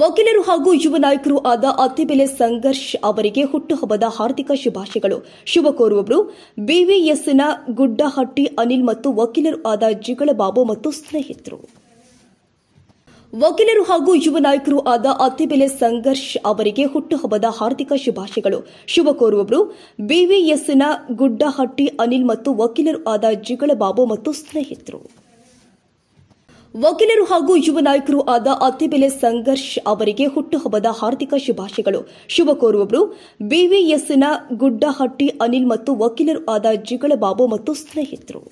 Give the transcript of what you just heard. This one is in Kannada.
ವಕೀಲರು ಹಾಗೂ ಯುವ ನಾಯಕರು ಆದ ಅತ್ತಿಬೆಲೆ ಸಂಘರ್ಷ್ ಅವರಿಗೆ ಹುಟ್ಟುಹಬ್ಬದ ಹಾರ್ದಿಕ ಶುಭಾಶಯಗಳು ಶುಭ ಕೋರುವವರು ಬಿವಿಎಸ್ನ ಗುಡ್ಡಹಟ್ಟಿ ಅನಿಲ್ ಮತ್ತು ವಕೀಲರು ಆದ ಜಿಗಳಬಾಬು ಮತ್ತು ಸ್ನೇಹಿತರು ವಕೀಲರು ಹಾಗೂ ಯುವ ನಾಯಕರು ಆದ ಅತ್ತಿಬೆಲೆ ಸಂಘರ್ಷ್ ಅವರಿಗೆ ಹುಟ್ಟುಹಬ್ಬದ ಹಾರ್ದಿಕ ಶುಭಾಶಯಗಳು ಶುಭ ಕೋರುವವರು ಬಿವಿಎಸ್ನ ಗುಡ್ಡಹಟ್ಟಿ ಅನಿಲ್ ಮತ್ತು ವಕೀಲರು ಆದ ಜಿಗಳಬಾಬು ಮತ್ತು ಸ್ನೇಹಿತರು ವಕೀಲರು ಹಾಗೂ ಯುವ ನಾಯಕರು ಆದ ಅತ್ತಿಬೆಲೆ ಸಂಘರ್ಷ್ ಅವರಿಗೆ ಹುಟ್ಟುಹಬ್ಬದ ಹಾರ್ದಿಕ ಶುಭಾಶಯಗಳು ಶುಭ ಕೋರುವವರು ಬಿವಿಎಸ್ನ ಗುಡ್ಡಹಟ್ಟಿ ಅನಿಲ್ ಮತ್ತು ವಕೀಲರು ಆದ ಜಿಗಳಬಾಬು ಮತ್ತು ಸ್ನೇಹಿತರು